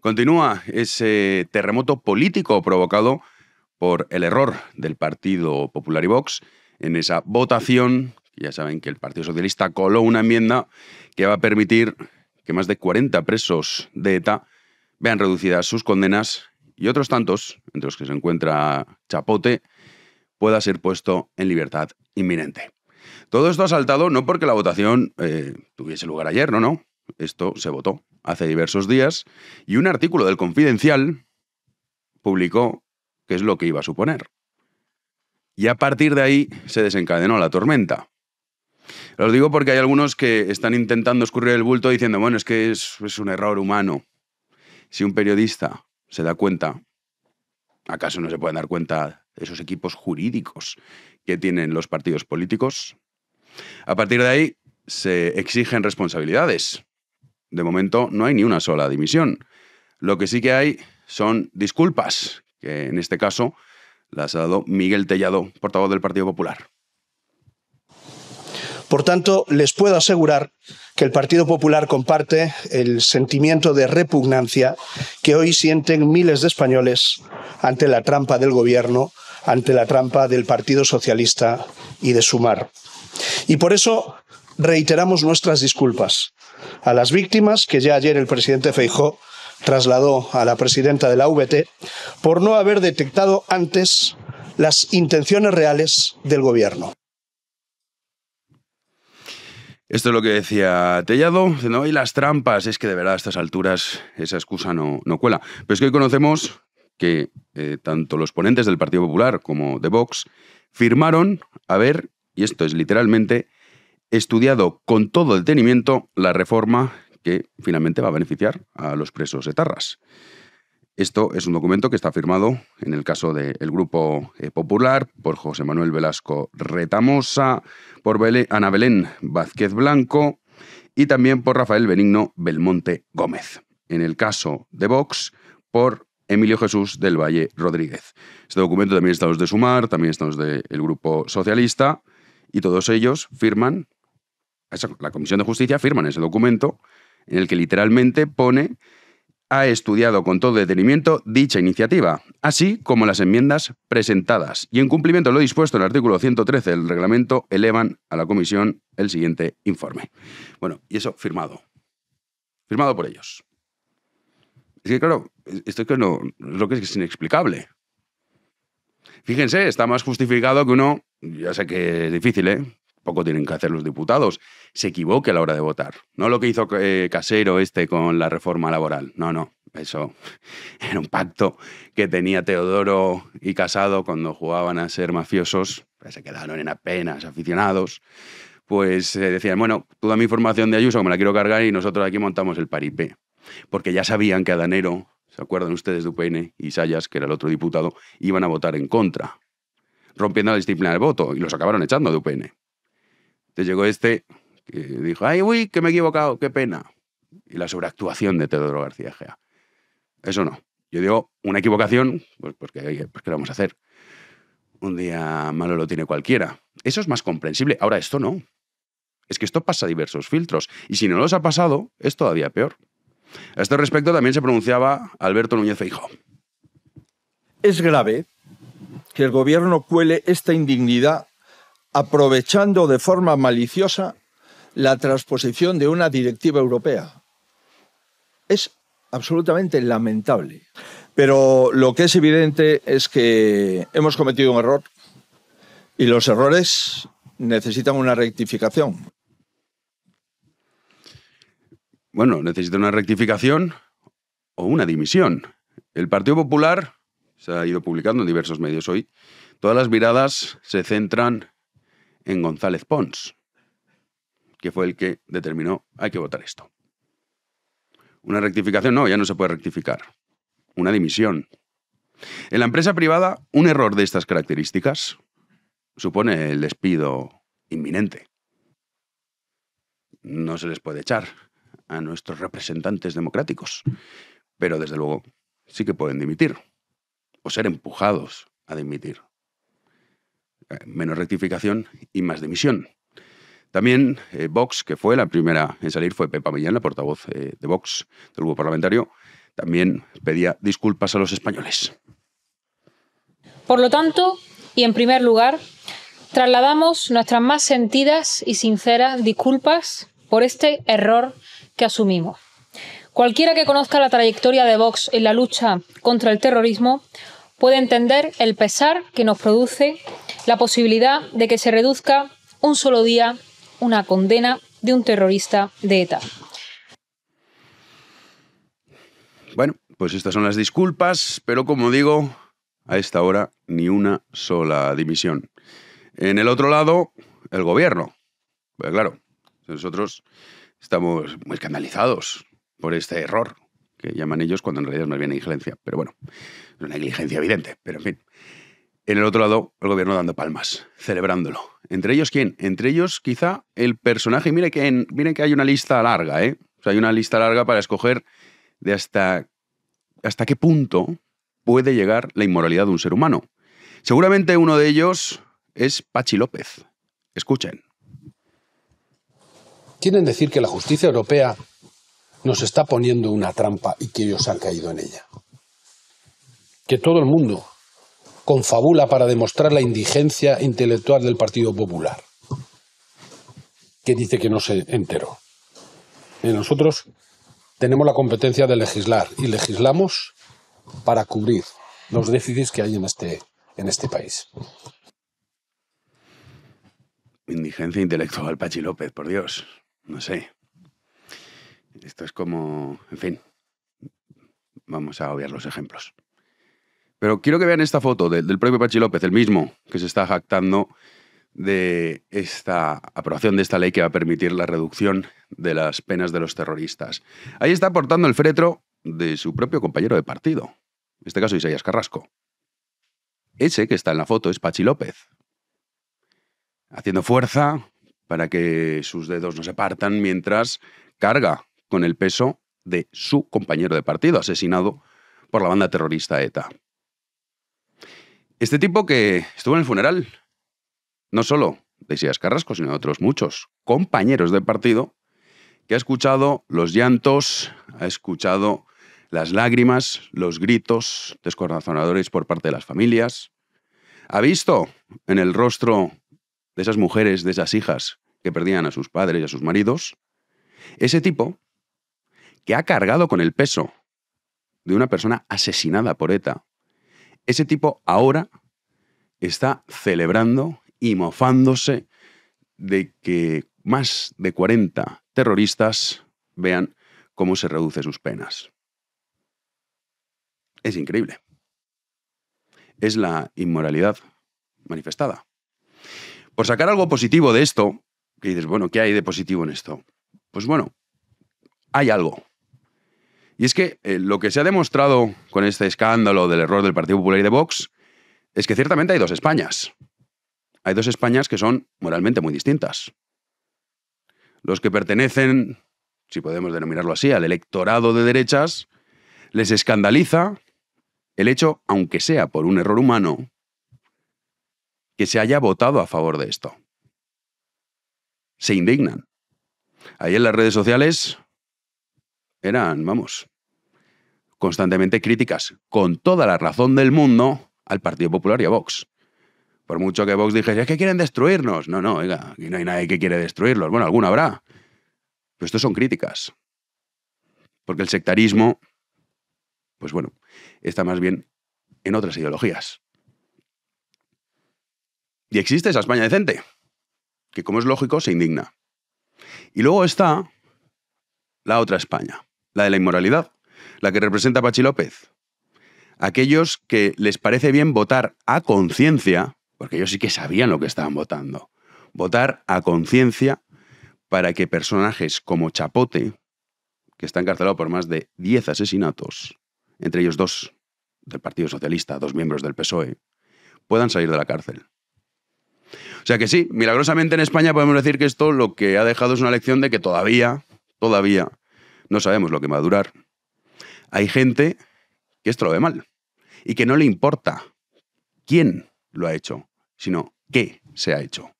Continúa ese terremoto político provocado por el error del Partido Popular y Vox en esa votación. Ya saben que el Partido Socialista coló una enmienda que va a permitir que más de 40 presos de ETA vean reducidas sus condenas y otros tantos, entre los que se encuentra Chapote, pueda ser puesto en libertad inminente. Todo esto ha saltado no porque la votación eh, tuviese lugar ayer, no, no. Esto se votó hace diversos días, y un artículo del Confidencial publicó qué es lo que iba a suponer. Y a partir de ahí se desencadenó la tormenta. Los digo porque hay algunos que están intentando escurrir el bulto diciendo, bueno, es que es, es un error humano. Si un periodista se da cuenta, ¿acaso no se pueden dar cuenta esos equipos jurídicos que tienen los partidos políticos? A partir de ahí se exigen responsabilidades. De momento no hay ni una sola dimisión. Lo que sí que hay son disculpas, que en este caso las ha dado Miguel Tellado, portavoz del Partido Popular. Por tanto, les puedo asegurar que el Partido Popular comparte el sentimiento de repugnancia que hoy sienten miles de españoles ante la trampa del Gobierno, ante la trampa del Partido Socialista y de Sumar. Y por eso reiteramos nuestras disculpas a las víctimas que ya ayer el presidente Feijó trasladó a la presidenta de la VT por no haber detectado antes las intenciones reales del gobierno. Esto es lo que decía Tellado, no, y las trampas, es que de verdad a estas alturas esa excusa no, no cuela. Pero es que hoy conocemos que eh, tanto los ponentes del Partido Popular como de Vox firmaron, a ver, y esto es literalmente, estudiado con todo detenimiento la reforma que finalmente va a beneficiar a los presos etarras. Esto es un documento que está firmado, en el caso del Grupo eh, Popular, por José Manuel Velasco Retamosa, por Ana Belén Vázquez Blanco y también por Rafael Benigno Belmonte Gómez. En el caso de Vox, por Emilio Jesús del Valle Rodríguez. Este documento también está los de Sumar, también está los del Grupo Socialista, y todos ellos firman la Comisión de Justicia firma en ese documento en el que literalmente pone ha estudiado con todo detenimiento dicha iniciativa, así como las enmiendas presentadas, y en cumplimiento de lo dispuesto en el artículo 113 del reglamento, elevan a la comisión el siguiente informe. Bueno, y eso firmado. Firmado por ellos. Es que, claro, esto es, que no, lo que es, es inexplicable. Fíjense, está más justificado que uno, ya sé que es difícil, ¿eh? poco tienen que hacer los diputados, se equivoque a la hora de votar. No lo que hizo eh, Casero este con la reforma laboral. No, no. Eso era un pacto que tenía Teodoro y Casado cuando jugaban a ser mafiosos, pues se quedaron en apenas aficionados. Pues decían, bueno, toda mi información de Ayuso me la quiero cargar y nosotros aquí montamos el paripé. Porque ya sabían que Adanero, ¿se acuerdan ustedes de UPN y Sayas, que era el otro diputado, iban a votar en contra, rompiendo la disciplina del voto y los acabaron echando de UPN. Te llegó este que dijo, ay, uy, que me he equivocado, qué pena. Y la sobreactuación de Teodoro García Gea. Eso no. Yo digo, una equivocación, pues, pues ¿qué vamos a hacer? Un día malo lo tiene cualquiera. Eso es más comprensible. Ahora, esto no. Es que esto pasa diversos filtros. Y si no los ha pasado, es todavía peor. A este respecto también se pronunciaba Alberto Núñez Feijóo. Es grave que el gobierno cuele esta indignidad aprovechando de forma maliciosa la transposición de una directiva europea. Es absolutamente lamentable. Pero lo que es evidente es que hemos cometido un error y los errores necesitan una rectificación. Bueno, necesita una rectificación o una dimisión. El Partido Popular se ha ido publicando en diversos medios hoy. Todas las miradas se centran en González Pons, que fue el que determinó hay que votar esto. Una rectificación no, ya no se puede rectificar. Una dimisión. En la empresa privada, un error de estas características supone el despido inminente. No se les puede echar a nuestros representantes democráticos, pero desde luego sí que pueden dimitir o ser empujados a dimitir. Eh, menos rectificación y más dimisión. También eh, Vox, que fue la primera en salir, fue Pepa Millán, la portavoz eh, de Vox, del grupo parlamentario, también pedía disculpas a los españoles. Por lo tanto, y en primer lugar, trasladamos nuestras más sentidas y sinceras disculpas por este error que asumimos. Cualquiera que conozca la trayectoria de Vox en la lucha contra el terrorismo puede entender el pesar que nos produce la posibilidad de que se reduzca un solo día una condena de un terrorista de ETA. Bueno, pues estas son las disculpas, pero como digo, a esta hora ni una sola dimisión. En el otro lado, el gobierno. Pues claro, nosotros estamos muy escandalizados por este error que llaman ellos cuando en realidad es más bien negligencia. Pero bueno, es una negligencia evidente, pero en fin. En el otro lado, el gobierno dando palmas, celebrándolo. ¿Entre ellos quién? Entre ellos quizá el personaje, miren que, que hay una lista larga, ¿eh? hay una lista larga para escoger de hasta, hasta qué punto puede llegar la inmoralidad de un ser humano. Seguramente uno de ellos es Pachi López. Escuchen. Quieren decir que la justicia europea nos está poniendo una trampa y que ellos han caído en ella. Que todo el mundo confabula para demostrar la indigencia intelectual del Partido Popular, que dice que no se enteró. Y eh, nosotros tenemos la competencia de legislar y legislamos para cubrir los déficits que hay en este, en este país. Indigencia intelectual, Pachi López, por Dios. No sé. Esto es como, en fin, vamos a obviar los ejemplos. Pero quiero que vean esta foto del, propio Pachi López, el mismo que se está jactando de esta aprobación de esta ley que va a permitir la reducción de las penas de los terroristas. Ahí está portando el féretro de su propio compañero de partido, en este caso Isaías Carrasco. Ese que está en la foto es Pachi López, haciendo fuerza para que sus dedos no se partan mientras carga con el peso de su compañero de partido, asesinado por la banda terrorista ETA. Este tipo que estuvo en el funeral, no solo de Isías Carrasco, sino de otros muchos compañeros de partido, que ha escuchado los llantos, ha escuchado las lágrimas, los gritos descorazonadores por parte de las familias, ha visto en el rostro de esas mujeres, de esas hijas que perdían a sus padres y a sus maridos, ese tipo que ha cargado con el peso de una persona asesinada por ETA ese tipo ahora está celebrando y mofándose de que más de 40 terroristas vean cómo se reduce sus penas. Es increíble. Es la inmoralidad manifestada. Por sacar algo positivo de esto, que dices, bueno, ¿qué hay de positivo en esto? Pues bueno, hay algo. Y es que eh, lo que se ha demostrado con este escándalo del error del Partido Popular y de Vox es que ciertamente hay dos Españas. Hay dos Españas que son moralmente muy distintas. Los que pertenecen, si podemos denominarlo así, al electorado de derechas, les escandaliza el hecho, aunque sea por un error humano, que se haya votado a favor de esto. Se indignan. Ahí en las redes sociales eran, vamos, constantemente críticas, con toda la razón del mundo, al Partido Popular y a Vox. Por mucho que Vox dijese, es que quieren destruirnos. No, no, oiga, que no hay nadie que quiere destruirlos. Bueno, alguno habrá. Pero esto son críticas. Porque el sectarismo, pues bueno, está más bien en otras ideologías. Y existe esa España decente, que como es lógico se indigna. Y luego está la otra España, la de la inmoralidad la que representa Pachi López. Aquellos que les parece bien votar a conciencia, porque ellos sí que sabían lo que estaban votando, votar a conciencia para que personajes como Chapote, que está encarcelado por más de 10 asesinatos, entre ellos dos del Partido Socialista, dos miembros del PSOE, puedan salir de la cárcel. O sea que sí, milagrosamente en España podemos decir que esto lo que ha dejado es una lección de que todavía, todavía, no sabemos lo que va a durar. Hay gente que esto lo ve mal y que no le importa quién lo ha hecho, sino qué se ha hecho.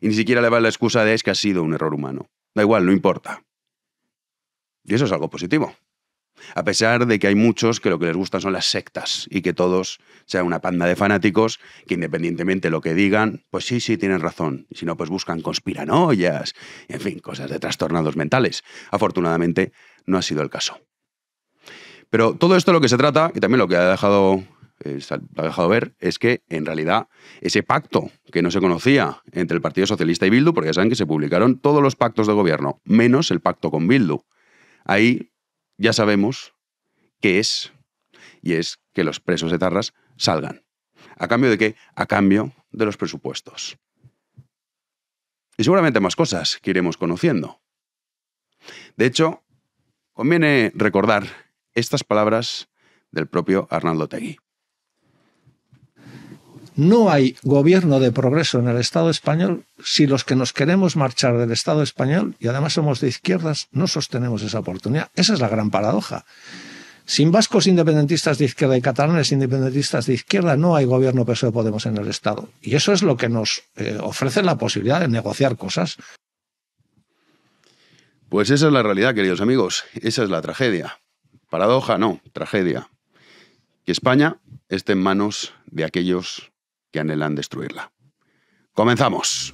Y ni siquiera le va la excusa de es que ha sido un error humano. Da igual, no importa. Y eso es algo positivo. A pesar de que hay muchos que lo que les gustan son las sectas y que todos sean una panda de fanáticos que independientemente de lo que digan, pues sí, sí, tienen razón. Y si no, pues buscan conspiranoias, en fin, cosas de trastornados mentales. Afortunadamente, no ha sido el caso. Pero todo esto lo que se trata, y también lo que ha dejado, eh, ha dejado ver, es que en realidad ese pacto que no se conocía entre el Partido Socialista y Bildu, porque ya saben que se publicaron todos los pactos de gobierno, menos el pacto con Bildu. Ahí ya sabemos qué es, y es que los presos de Tarras salgan. ¿A cambio de qué? A cambio de los presupuestos. Y seguramente más cosas que iremos conociendo. De hecho, conviene recordar estas palabras del propio Arnaldo Tegui. No hay gobierno de progreso en el Estado español si los que nos queremos marchar del Estado español, y además somos de izquierdas, no sostenemos esa oportunidad. Esa es la gran paradoja. Sin vascos independentistas de izquierda y catalanes independentistas de izquierda no hay gobierno PSOE Podemos en el Estado. Y eso es lo que nos eh, ofrece la posibilidad de negociar cosas. Pues esa es la realidad, queridos amigos. Esa es la tragedia. Paradoja, no, tragedia. Que España esté en manos de aquellos que anhelan destruirla. Comenzamos.